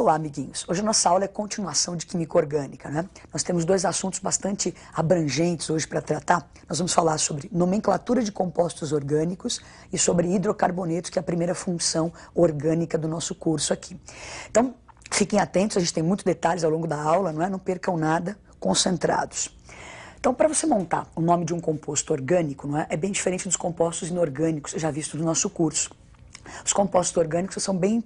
Olá, amiguinhos. Hoje a nossa aula é continuação de química orgânica, né? Nós temos dois assuntos bastante abrangentes hoje para tratar. Nós vamos falar sobre nomenclatura de compostos orgânicos e sobre hidrocarbonetos, que é a primeira função orgânica do nosso curso aqui. Então, fiquem atentos, a gente tem muitos detalhes ao longo da aula, não é? Não percam nada, concentrados. Então, para você montar o nome de um composto orgânico, não é? É bem diferente dos compostos inorgânicos já vistos no nosso curso. Os compostos orgânicos são bem,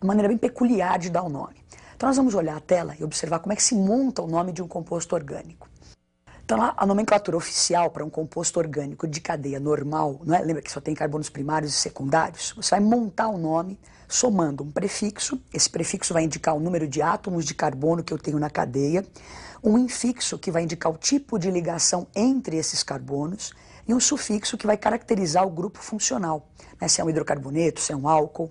uma maneira bem peculiar de dar o nome. Então nós vamos olhar a tela e observar como é que se monta o nome de um composto orgânico. Então a nomenclatura oficial para um composto orgânico de cadeia normal, não é? lembra que só tem carbonos primários e secundários? Você vai montar o nome somando um prefixo, esse prefixo vai indicar o número de átomos de carbono que eu tenho na cadeia, um infixo que vai indicar o tipo de ligação entre esses carbonos, e um sufixo que vai caracterizar o grupo funcional, né? se é um hidrocarboneto, se é um álcool.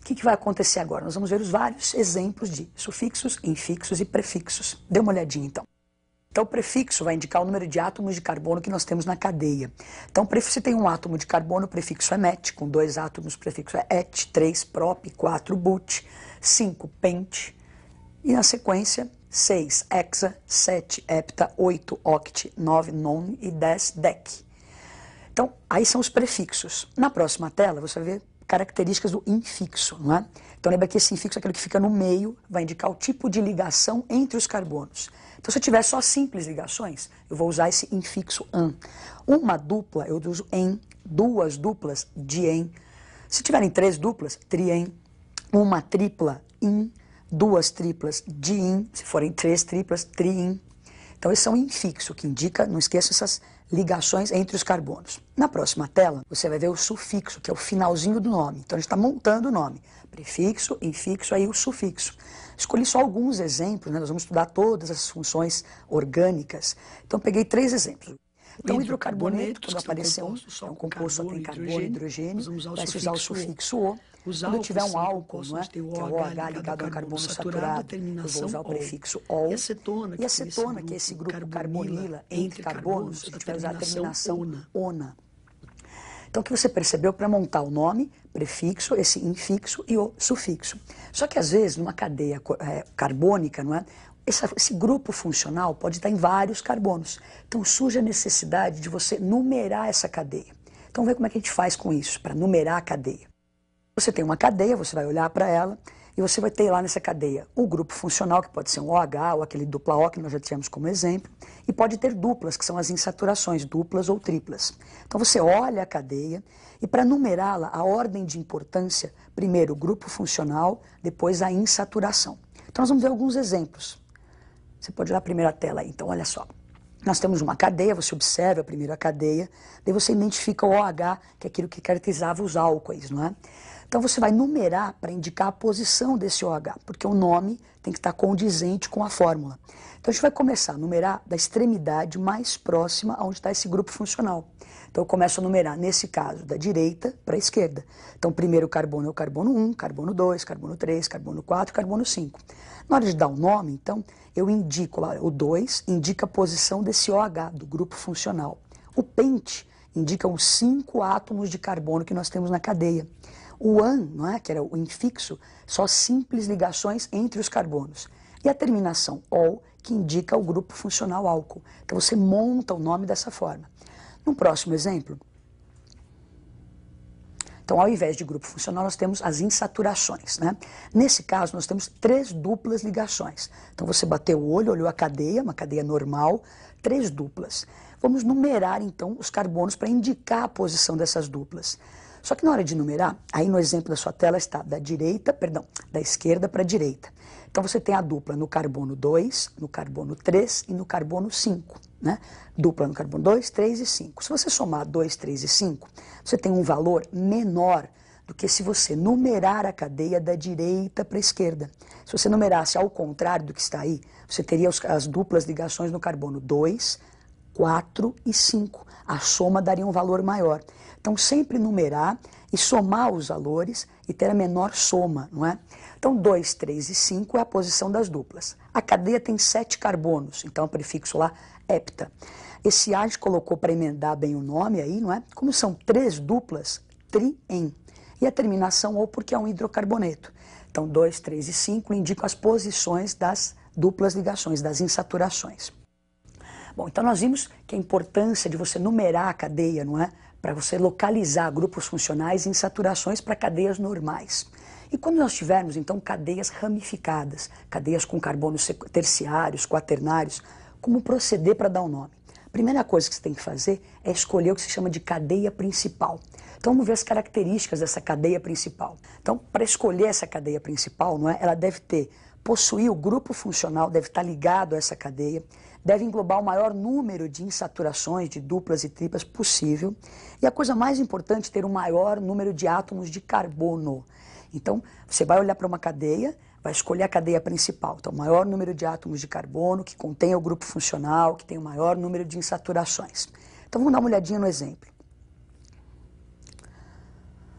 O que, que vai acontecer agora? Nós vamos ver os vários exemplos de sufixos, infixos e prefixos. Dê uma olhadinha então. Então, o prefixo vai indicar o número de átomos de carbono que nós temos na cadeia. Então, se tem um átomo de carbono, o prefixo é met, com dois átomos, o prefixo é et, três prop, quatro but, cinco pent, e na sequência 6 hexa, 7 hepta, 8 oct, 9 non e 10 dec. Então, aí são os prefixos. Na próxima tela, você vai ver características do infixo, não é? Então, lembra que esse infixo é aquele que fica no meio, vai indicar o tipo de ligação entre os carbonos. Então, se eu tiver só simples ligações, eu vou usar esse infixo an. Uma dupla, eu uso em. Duas duplas, diem. Se tiverem três duplas, triem. Uma tripla, in duas triplas de in, se forem três triplas, triin. Então, esse é um infixo que indica, não esqueça essas ligações entre os carbonos. Na próxima tela, você vai ver o sufixo, que é o finalzinho do nome. Então, a gente está montando o nome. Prefixo, infixo, aí o sufixo. Escolhi só alguns exemplos, né? nós vamos estudar todas as funções orgânicas. Então, peguei três exemplos. Então, o hidrocarboneto, que apareceu, é um composto, só é tem carbono, hidrogênio, vai se usar o sufixo O. Os Quando tiver um álcool, não é? é? o OH ligado ao carbono saturado, eu vou usar o prefixo OL. E acetona, que, e que é esse grupo carbonila entre carbonos, a gente vai usar a terminação ONA. Então, o que você percebeu para montar o nome, prefixo, esse infixo e o sufixo. Só que, às vezes, numa cadeia é, carbônica, não é? Esse, esse grupo funcional pode estar em vários carbonos. Então, surge a necessidade de você numerar essa cadeia. Então, vê como é que a gente faz com isso, para numerar a cadeia. Você tem uma cadeia, você vai olhar para ela e você vai ter lá nessa cadeia o grupo funcional, que pode ser um OH ou aquele dupla O que nós já tivemos como exemplo, e pode ter duplas, que são as insaturações, duplas ou triplas. Então você olha a cadeia e para numerá-la, a ordem de importância, primeiro o grupo funcional, depois a insaturação. Então nós vamos ver alguns exemplos. Você pode olhar a primeira tela aí, então olha só. Nós temos uma cadeia, você observa primeiro a cadeia, daí você identifica o OH, que é aquilo que caracterizava os álcoois, não é? Então você vai numerar para indicar a posição desse OH, porque o nome tem que estar condizente com a fórmula. Então a gente vai começar a numerar da extremidade mais próxima aonde está esse grupo funcional. Então eu começo a numerar, nesse caso, da direita para a esquerda. Então primeiro carbono é o carbono 1, carbono 2, carbono 3, carbono 4, carbono 5. Na hora de dar o um nome, então, eu indico, o 2 indica a posição desse OH, do grupo funcional. O pente indica os 5 átomos de carbono que nós temos na cadeia. O an, não é? que era o infixo, só simples ligações entre os carbonos. E a terminação ol, que indica o grupo funcional álcool. Então você monta o nome dessa forma. No próximo exemplo, então ao invés de grupo funcional nós temos as insaturações, né? Nesse caso nós temos três duplas ligações. Então você bateu o olho, olhou a cadeia, uma cadeia normal, três duplas. Vamos numerar então os carbonos para indicar a posição dessas duplas. Só que na hora de numerar, aí no exemplo da sua tela está da direita, perdão, da esquerda para a direita. Então você tem a dupla no carbono 2, no carbono 3 e no carbono 5, né? Dupla no carbono 2, 3 e 5. Se você somar 2, 3 e 5, você tem um valor menor do que se você numerar a cadeia da direita para a esquerda. Se você numerasse ao contrário do que está aí, você teria as duplas ligações no carbono 2, 4 e 5. A soma daria um valor maior. Então, sempre numerar e somar os valores e ter a menor soma, não é? Então, 2, 3 e 5 é a posição das duplas. A cadeia tem 7 carbonos, então o prefixo lá hepta. Esse a colocou para emendar bem o nome aí, não é? Como são três duplas, trien. E a terminação ou porque é um hidrocarboneto. Então, 2, 3 e 5 indicam as posições das duplas ligações, das insaturações. Bom, então nós vimos que a importância de você numerar a cadeia, não é? para você localizar grupos funcionais em saturações para cadeias normais. E quando nós tivermos, então, cadeias ramificadas, cadeias com carbonos terciários, quaternários, como proceder para dar um nome? A primeira coisa que você tem que fazer é escolher o que se chama de cadeia principal. Então vamos ver as características dessa cadeia principal. Então, para escolher essa cadeia principal, não é? ela deve ter Possuir o grupo funcional deve estar ligado a essa cadeia, deve englobar o maior número de insaturações de duplas e triplas possível. E a coisa mais importante, ter o maior número de átomos de carbono. Então, você vai olhar para uma cadeia, vai escolher a cadeia principal. Então, o maior número de átomos de carbono, que contém o grupo funcional, que tem o maior número de insaturações. Então, vamos dar uma olhadinha no exemplo.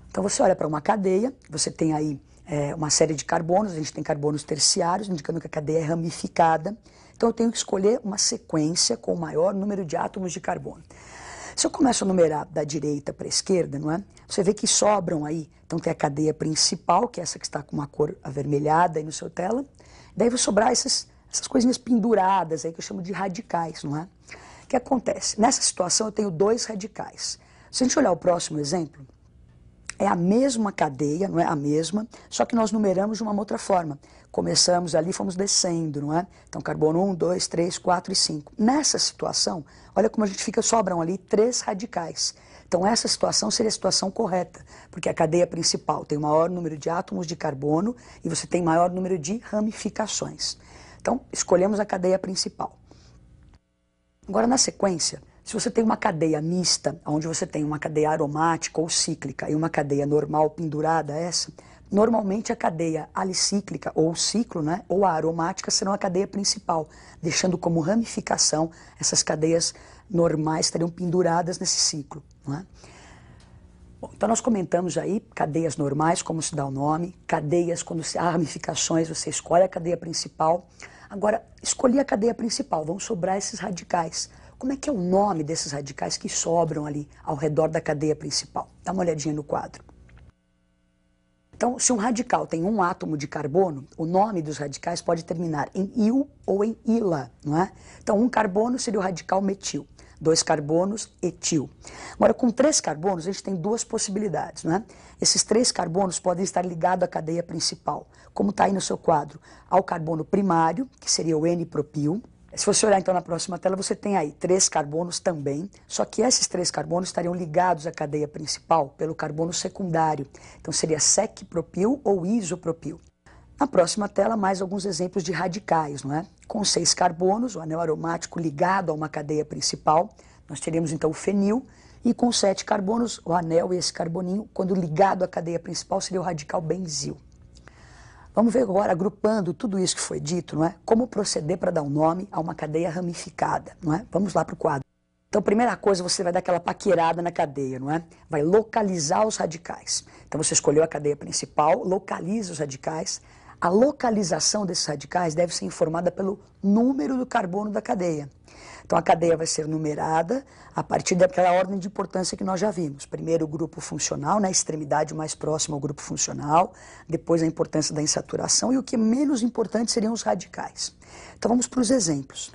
Então, você olha para uma cadeia, você tem aí é, uma série de carbonos, a gente tem carbonos terciários, indicando que a cadeia é ramificada. Então eu tenho que escolher uma sequência com o maior número de átomos de carbono. Se eu começo a numerar da direita para a esquerda, não é? Você vê que sobram aí. Então tem a cadeia principal, que é essa que está com uma cor avermelhada aí no seu tela. Daí vai sobrar essas, essas coisinhas penduradas aí que eu chamo de radicais, não é? O que acontece? Nessa situação eu tenho dois radicais. Se a gente olhar o próximo exemplo, é a mesma cadeia, não é a mesma, só que nós numeramos de uma outra forma. Começamos ali, fomos descendo, não é? Então, carbono 1, 2, 3, 4 e 5. Nessa situação, olha como a gente fica, sobram ali três radicais. Então, essa situação seria a situação correta, porque é a cadeia principal tem maior número de átomos de carbono e você tem maior número de ramificações. Então, escolhemos a cadeia principal. Agora, na sequência, se você tem uma cadeia mista, onde você tem uma cadeia aromática ou cíclica e uma cadeia normal pendurada, essa, normalmente a cadeia alicíclica ou ciclo, né, ou a aromática serão a cadeia principal, deixando como ramificação essas cadeias normais estariam penduradas nesse ciclo. Né? Bom, então nós comentamos aí cadeias normais, como se dá o nome, cadeias quando se, há ramificações, você escolhe a cadeia principal. Agora, escolhi a cadeia principal, vão sobrar esses radicais. Como é que é o nome desses radicais que sobram ali ao redor da cadeia principal? Dá uma olhadinha no quadro. Então, se um radical tem um átomo de carbono, o nome dos radicais pode terminar em il ou em ila, não é? Então, um carbono seria o radical metil, dois carbonos, etil. Agora, com três carbonos, a gente tem duas possibilidades, não é? Esses três carbonos podem estar ligados à cadeia principal, como está aí no seu quadro, ao carbono primário, que seria o N-propil, se você olhar então na próxima tela, você tem aí três carbonos também, só que esses três carbonos estariam ligados à cadeia principal pelo carbono secundário. Então seria secpropil ou isopropil. Na próxima tela, mais alguns exemplos de radicais, não é? Com seis carbonos, o anel aromático ligado a uma cadeia principal, nós teremos então o fenil, e com sete carbonos, o anel e esse carboninho, quando ligado à cadeia principal, seria o radical benzil. Vamos ver agora, agrupando tudo isso que foi dito, não é? como proceder para dar um nome a uma cadeia ramificada. Não é? Vamos lá para o quadro. Então, primeira coisa, você vai dar aquela paquerada na cadeia, não é? Vai localizar os radicais. Então, você escolheu a cadeia principal, localiza os radicais, a localização desses radicais deve ser informada pelo número do carbono da cadeia. Então a cadeia vai ser numerada a partir daquela ordem de importância que nós já vimos. Primeiro o grupo funcional, na né, extremidade mais próxima ao grupo funcional, depois a importância da insaturação e o que é menos importante seriam os radicais. Então vamos para os exemplos.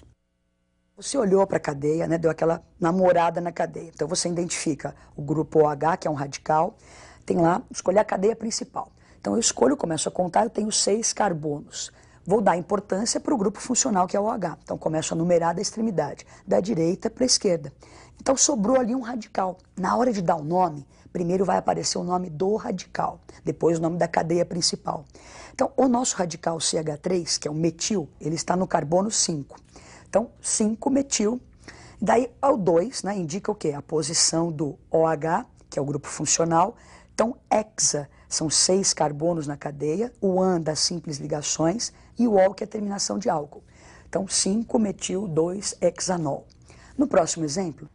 Você olhou para a cadeia, né, deu aquela namorada na cadeia. Então você identifica o grupo OH, que é um radical, tem lá, escolher a cadeia principal. Então eu escolho, começo a é contar, eu tenho seis carbonos. Vou dar importância para o grupo funcional que é o OH. Então começo a numerar da extremidade, da direita para a esquerda. Então sobrou ali um radical. Na hora de dar o nome, primeiro vai aparecer o nome do radical, depois o nome da cadeia principal. Então o nosso radical CH3, que é o metil, ele está no carbono 5. Então 5-metil Daí, ao 2, né, indica o quê? A posição do OH, que é o grupo funcional. Então, hexa são seis carbonos na cadeia, o AN das simples ligações e o OL que é a terminação de álcool. Então, 5-metil-2-hexanol. No próximo exemplo,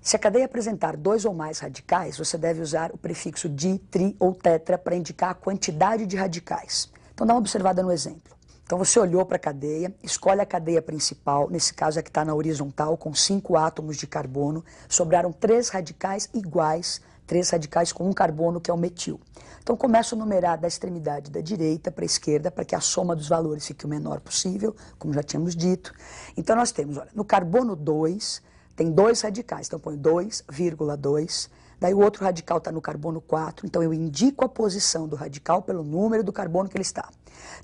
se a cadeia apresentar dois ou mais radicais, você deve usar o prefixo di, tri ou tetra para indicar a quantidade de radicais. Então, dá uma observada no exemplo. Então, você olhou para a cadeia, escolhe a cadeia principal, nesse caso é que está na horizontal, com cinco átomos de carbono, sobraram três radicais iguais três radicais com um carbono, que é o metil. Então, começo a numerar da extremidade da direita para a esquerda, para que a soma dos valores fique o menor possível, como já tínhamos dito. Então, nós temos, olha, no carbono 2, tem dois radicais, então eu ponho 2,2. Daí o outro radical está no carbono 4, então eu indico a posição do radical pelo número do carbono que ele está.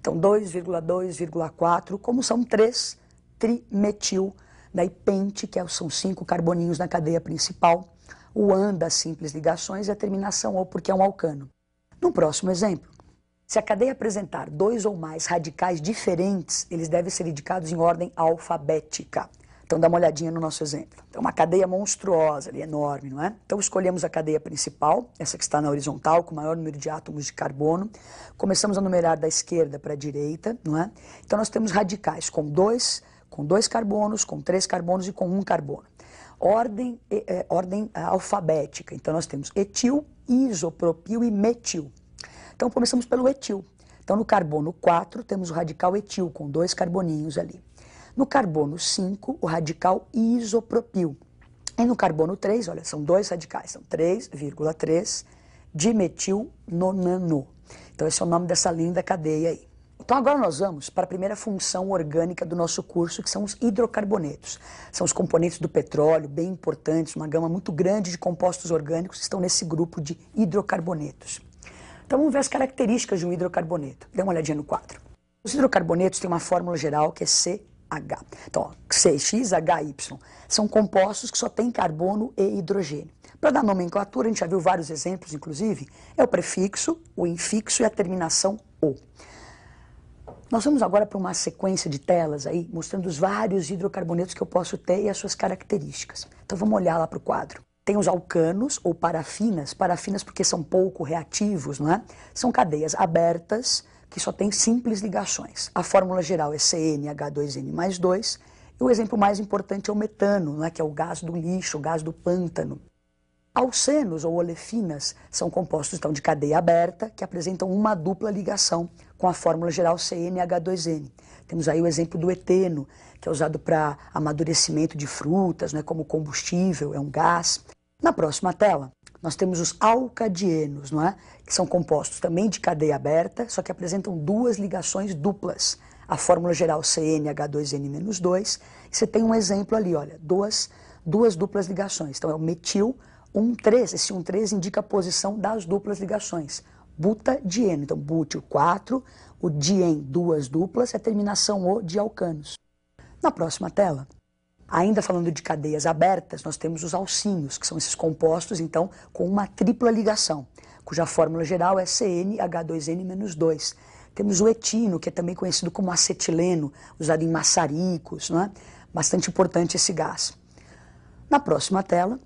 Então 2,2,4, como são três trimetil, daí pente, que é são cinco carboninhos na cadeia principal, o AN das simples ligações e é a terminação O, porque é um alcano. No próximo exemplo, se a cadeia apresentar dois ou mais radicais diferentes, eles devem ser indicados em ordem alfabética. Então dá uma olhadinha no nosso exemplo. Então uma cadeia monstruosa, ali, enorme, não é? Então escolhemos a cadeia principal, essa que está na horizontal, com o maior número de átomos de carbono. Começamos a numerar da esquerda para a direita, não é? Então nós temos radicais com dois, com dois carbonos, com três carbonos e com um carbono ordem, é, ordem ah, alfabética. Então, nós temos etil, isopropil e metil. Então, começamos pelo etil. Então, no carbono 4, temos o radical etil, com dois carboninhos ali. No carbono 5, o radical isopropil. E no carbono 3, olha, são dois radicais, são 3,3 dimetil nonano. Então, esse é o nome dessa linda cadeia aí. Então agora nós vamos para a primeira função orgânica do nosso curso, que são os hidrocarbonetos. São os componentes do petróleo, bem importantes, uma gama muito grande de compostos orgânicos que estão nesse grupo de hidrocarbonetos. Então vamos ver as características de um hidrocarboneto. Dê uma olhadinha no quadro. Os hidrocarbonetos têm uma fórmula geral que é C H. Então, CXHY C, X, H, São compostos que só têm carbono e hidrogênio. Para dar nomenclatura, a gente já viu vários exemplos, inclusive, é o prefixo, o infixo e a terminação O. Nós vamos agora para uma sequência de telas aí, mostrando os vários hidrocarbonetos que eu posso ter e as suas características. Então vamos olhar lá para o quadro. Tem os alcanos ou parafinas, parafinas porque são pouco reativos, não é? São cadeias abertas que só têm simples ligações. A fórmula geral é CnH2n mais 2 e o exemplo mais importante é o metano, não é? que é o gás do lixo, o gás do pântano. Alcenos ou olefinas são compostos então de cadeia aberta que apresentam uma dupla ligação, com a fórmula geral CnH2n. Temos aí o exemplo do eteno, que é usado para amadurecimento de frutas, né, como combustível, é um gás. Na próxima tela, nós temos os alcadienos, não é? que são compostos também de cadeia aberta, só que apresentam duas ligações duplas. A fórmula geral CnH2n-2, você tem um exemplo ali, olha, duas, duas duplas ligações. Então é o metil 1,3, esse 1,3 indica a posição das duplas ligações butadieno. Então, butil 4, o dien duas duplas, a terminação O de alcanos. Na próxima tela, ainda falando de cadeias abertas, nós temos os alcínios, que são esses compostos, então, com uma tripla ligação, cuja fórmula geral é CnH2n-2. Temos o etino, que é também conhecido como acetileno, usado em maçaricos, não é? Bastante importante esse gás. Na próxima tela,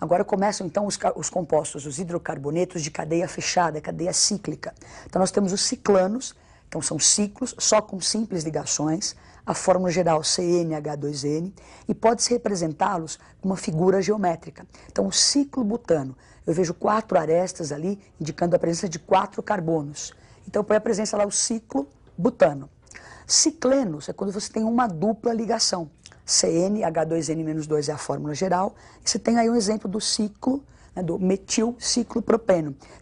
Agora começam então os, os compostos, os hidrocarbonetos de cadeia fechada, cadeia cíclica. Então nós temos os ciclanos, então são ciclos só com simples ligações, a fórmula geral CnH2n, e pode-se representá-los com uma figura geométrica. Então, o ciclo butano, eu vejo quatro arestas ali, indicando a presença de quatro carbonos. Então, põe a presença lá o ciclo butano. Ciclenos é quando você tem uma dupla ligação. CnH2n-2 é a fórmula geral. E você tem aí um exemplo do ciclo, né, do metil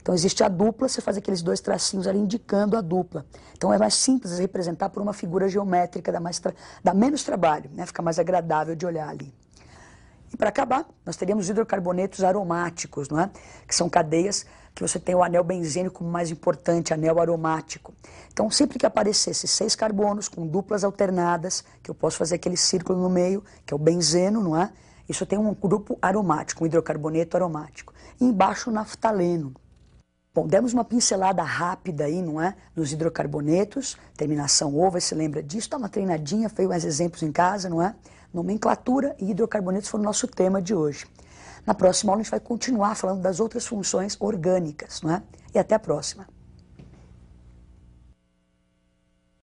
Então existe a dupla, você faz aqueles dois tracinhos ali indicando a dupla. Então é mais simples representar por uma figura geométrica, dá, mais tra... dá menos trabalho, né, fica mais agradável de olhar ali. E para acabar, nós teríamos hidrocarbonetos aromáticos, não é? que são cadeias que você tem o anel benzênico como mais importante, anel aromático. Então, sempre que aparecesse seis carbonos com duplas alternadas, que eu posso fazer aquele círculo no meio, que é o benzeno, não é? Isso tem um grupo aromático, um hidrocarboneto aromático. E embaixo, o naftaleno. Bom, demos uma pincelada rápida aí, não é? Nos hidrocarbonetos, terminação ova, se lembra disso? Dá uma treinadinha, feio mais exemplos em casa, não é? Nomenclatura e hidrocarbonetos foram o nosso tema de hoje. Na próxima aula, a gente vai continuar falando das outras funções orgânicas, não é? E até a próxima.